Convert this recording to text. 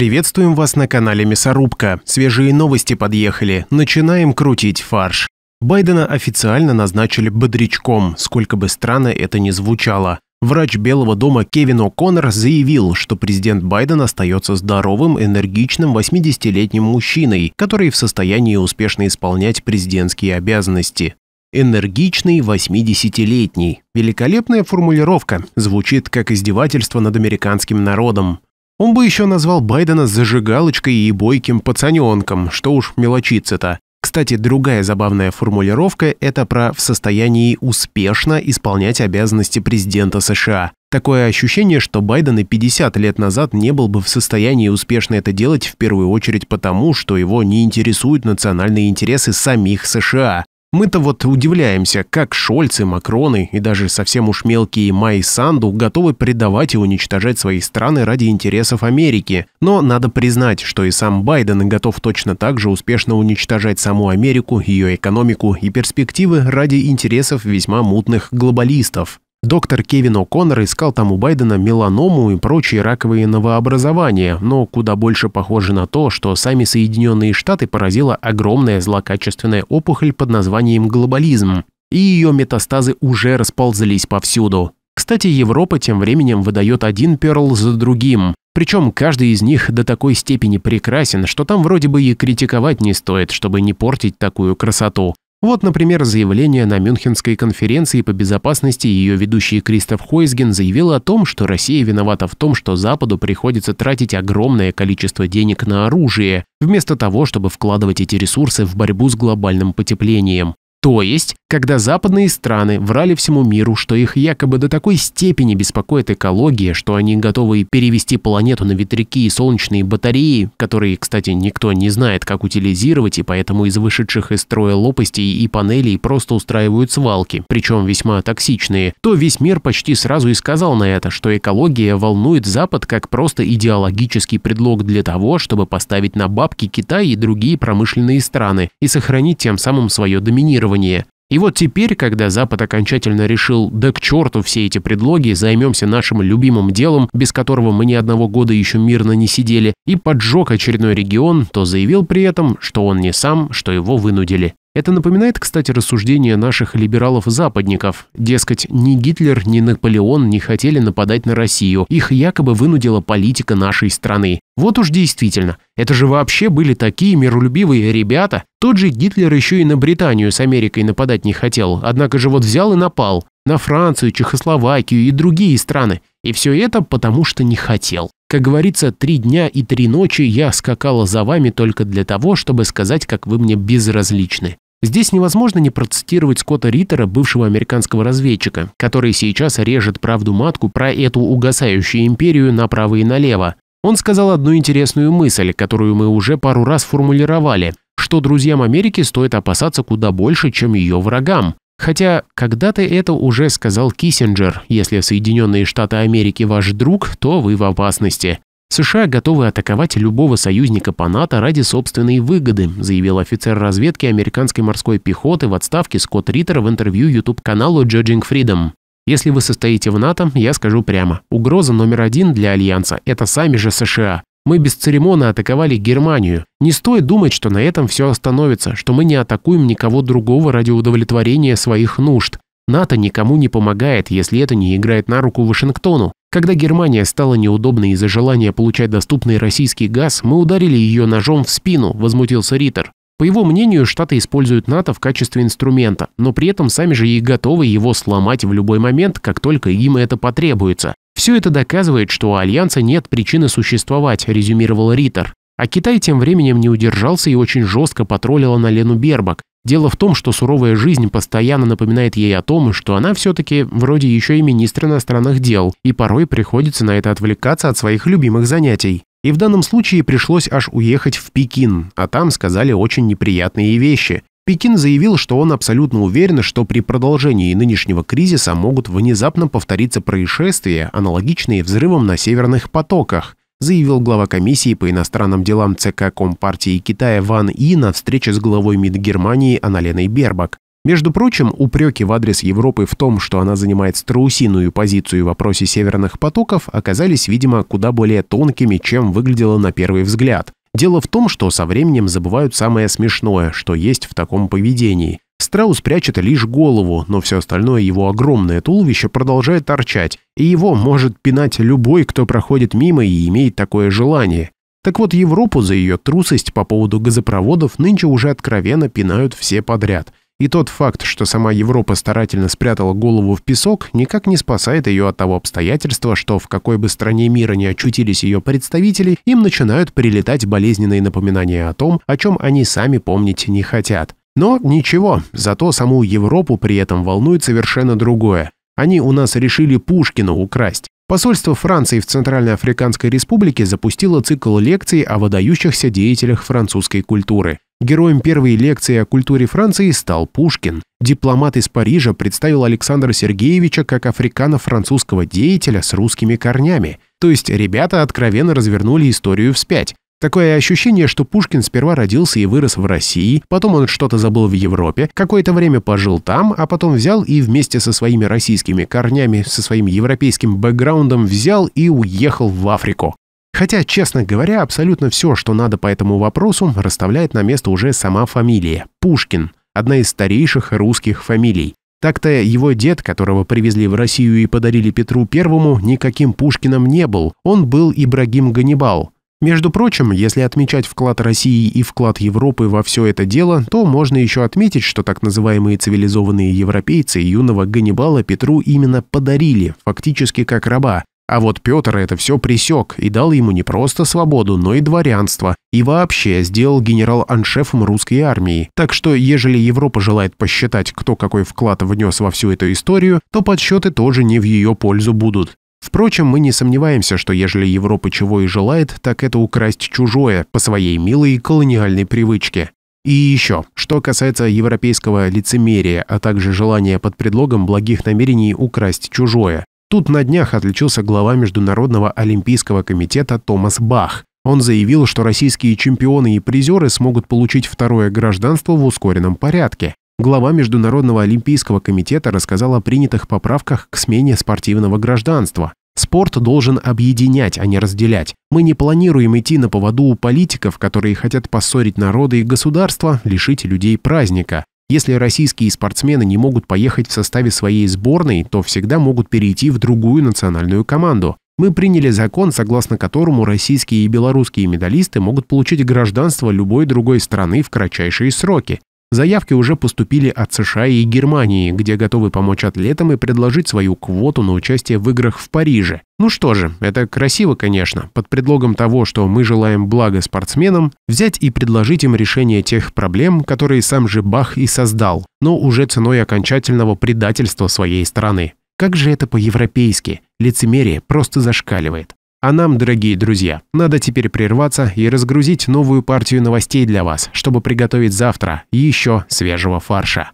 Приветствуем вас на канале Мясорубка. Свежие новости подъехали. Начинаем крутить фарш. Байдена официально назначили бодрячком, сколько бы странно это ни звучало. Врач Белого дома Кевин О'Коннор заявил, что президент Байден остается здоровым, энергичным 80-летним мужчиной, который в состоянии успешно исполнять президентские обязанности. Энергичный 80-летний. Великолепная формулировка. Звучит как издевательство над американским народом. Он бы еще назвал Байдена зажигалочкой и бойким пацаненком, что уж мелочиться-то. Кстати, другая забавная формулировка – это про «в состоянии успешно исполнять обязанности президента США». Такое ощущение, что Байден и 50 лет назад не был бы в состоянии успешно это делать в первую очередь потому, что его не интересуют национальные интересы самих США. Мы-то вот удивляемся, как Шольцы, Макроны и даже совсем уж мелкие Май Санду готовы предавать и уничтожать свои страны ради интересов Америки. Но надо признать, что и сам Байден готов точно так же успешно уничтожать саму Америку, ее экономику и перспективы ради интересов весьма мутных глобалистов. Доктор Кевин О'Коннор искал там у Байдена меланому и прочие раковые новообразования, но куда больше похоже на то, что сами Соединенные Штаты поразила огромная злокачественная опухоль под названием глобализм, и ее метастазы уже расползались повсюду. Кстати, Европа тем временем выдает один перл за другим, причем каждый из них до такой степени прекрасен, что там вроде бы и критиковать не стоит, чтобы не портить такую красоту. Вот, например, заявление на Мюнхенской конференции по безопасности ее ведущий Кристоф Хойзген заявил о том, что Россия виновата в том, что Западу приходится тратить огромное количество денег на оружие, вместо того, чтобы вкладывать эти ресурсы в борьбу с глобальным потеплением. То есть, когда западные страны врали всему миру, что их якобы до такой степени беспокоит экология, что они готовы перевести планету на ветряки и солнечные батареи, которые, кстати, никто не знает, как утилизировать, и поэтому из вышедших из строя лопастей и панелей просто устраивают свалки, причем весьма токсичные, то весь мир почти сразу и сказал на это, что экология волнует Запад как просто идеологический предлог для того, чтобы поставить на бабки Китай и другие промышленные страны и сохранить тем самым свое доминирование планирование. И вот теперь, когда Запад окончательно решил «да к черту все эти предлоги, займемся нашим любимым делом, без которого мы ни одного года еще мирно не сидели», и поджег очередной регион, то заявил при этом, что он не сам, что его вынудили. Это напоминает, кстати, рассуждение наших либералов-западников. Дескать, ни Гитлер, ни Наполеон не хотели нападать на Россию. Их якобы вынудила политика нашей страны. Вот уж действительно, это же вообще были такие миролюбивые ребята. Тот же Гитлер еще и на Британию с Америкой нападать не хотел, однако же вот взял и напал. На Францию, Чехословакию и другие страны. И все это потому, что не хотел. Как говорится, три дня и три ночи я скакала за вами только для того, чтобы сказать, как вы мне безразличны. Здесь невозможно не процитировать Скотта Риттера, бывшего американского разведчика, который сейчас режет правду матку про эту угасающую империю направо и налево. Он сказал одну интересную мысль, которую мы уже пару раз формулировали, что друзьям Америки стоит опасаться куда больше, чем ее врагам. Хотя когда-то это уже сказал Киссинджер, если Соединенные Штаты Америки ваш друг, то вы в опасности. США готовы атаковать любого союзника по НАТО ради собственной выгоды, заявил офицер разведки американской морской пехоты в отставке Скотт Риттер в интервью YouTube-каналу Judging Freedom. Если вы состоите в НАТО, я скажу прямо, угроза номер один для Альянса – это сами же США. Мы без бесцеремонно атаковали Германию. Не стоит думать, что на этом все остановится, что мы не атакуем никого другого ради удовлетворения своих нужд. НАТО никому не помогает, если это не играет на руку Вашингтону. Когда Германия стала неудобной из-за желания получать доступный российский газ, мы ударили ее ножом в спину, возмутился Риттер. По его мнению, Штаты используют НАТО в качестве инструмента, но при этом сами же и готовы его сломать в любой момент, как только им это потребуется. «Все это доказывает, что у Альянса нет причины существовать», – резюмировал Риттер. А Китай тем временем не удержался и очень жестко потроллила на Лену Бербак. Дело в том, что суровая жизнь постоянно напоминает ей о том, что она все-таки вроде еще и министр иностранных дел, и порой приходится на это отвлекаться от своих любимых занятий. И в данном случае пришлось аж уехать в Пекин, а там сказали очень неприятные вещи. Пекин заявил, что он абсолютно уверен, что при продолжении нынешнего кризиса могут внезапно повториться происшествия, аналогичные взрывам на северных потоках, заявил глава комиссии по иностранным делам ЦК Компартии Китая Ван И на встрече с главой МИД Германии Аналеной Бербак. Между прочим, упреки в адрес Европы в том, что она занимает страусиную позицию в вопросе северных потоков, оказались, видимо, куда более тонкими, чем выглядело на первый взгляд. Дело в том, что со временем забывают самое смешное, что есть в таком поведении. Страус прячет лишь голову, но все остальное его огромное туловище продолжает торчать, и его может пинать любой, кто проходит мимо и имеет такое желание. Так вот, Европу за ее трусость по поводу газопроводов нынче уже откровенно пинают все подряд. И тот факт, что сама Европа старательно спрятала голову в песок, никак не спасает ее от того обстоятельства, что в какой бы стране мира ни очутились ее представители, им начинают прилетать болезненные напоминания о том, о чем они сами помнить не хотят. Но ничего, зато саму Европу при этом волнует совершенно другое. Они у нас решили Пушкина украсть. Посольство Франции в Центральноафриканской Республике запустило цикл лекций о выдающихся деятелях французской культуры. Героем первой лекции о культуре Франции стал Пушкин. Дипломат из Парижа представил Александра Сергеевича как африкано-французского деятеля с русскими корнями. То есть ребята откровенно развернули историю вспять. Такое ощущение, что Пушкин сперва родился и вырос в России, потом он что-то забыл в Европе, какое-то время пожил там, а потом взял и вместе со своими российскими корнями, со своим европейским бэкграундом взял и уехал в Африку. Хотя, честно говоря, абсолютно все, что надо по этому вопросу, расставляет на место уже сама фамилия – Пушкин, одна из старейших русских фамилий. Так-то его дед, которого привезли в Россию и подарили Петру Первому, никаким Пушкиным не был, он был Ибрагим Ганнибал – между прочим, если отмечать вклад России и вклад Европы во все это дело, то можно еще отметить, что так называемые цивилизованные европейцы юного Ганнибала Петру именно подарили, фактически как раба. А вот Петр это все пресек и дал ему не просто свободу, но и дворянство, и вообще сделал генерал-аншефом русской армии. Так что, ежели Европа желает посчитать, кто какой вклад внес во всю эту историю, то подсчеты тоже не в ее пользу будут. Впрочем, мы не сомневаемся, что ежели Европа чего и желает, так это украсть чужое по своей милой колониальной привычке. И еще, что касается европейского лицемерия, а также желания под предлогом благих намерений украсть чужое. Тут на днях отличился глава Международного олимпийского комитета Томас Бах. Он заявил, что российские чемпионы и призеры смогут получить второе гражданство в ускоренном порядке глава Международного олимпийского комитета рассказал о принятых поправках к смене спортивного гражданства. Спорт должен объединять, а не разделять. Мы не планируем идти на поводу у политиков, которые хотят поссорить народы и государства, лишить людей праздника. Если российские спортсмены не могут поехать в составе своей сборной, то всегда могут перейти в другую национальную команду. Мы приняли закон, согласно которому российские и белорусские медалисты могут получить гражданство любой другой страны в кратчайшие сроки. Заявки уже поступили от США и Германии, где готовы помочь атлетам и предложить свою квоту на участие в играх в Париже. Ну что же, это красиво, конечно, под предлогом того, что мы желаем блага спортсменам, взять и предложить им решение тех проблем, которые сам же Бах и создал, но уже ценой окончательного предательства своей страны. Как же это по-европейски? Лицемерие просто зашкаливает. А нам, дорогие друзья, надо теперь прерваться и разгрузить новую партию новостей для вас, чтобы приготовить завтра еще свежего фарша.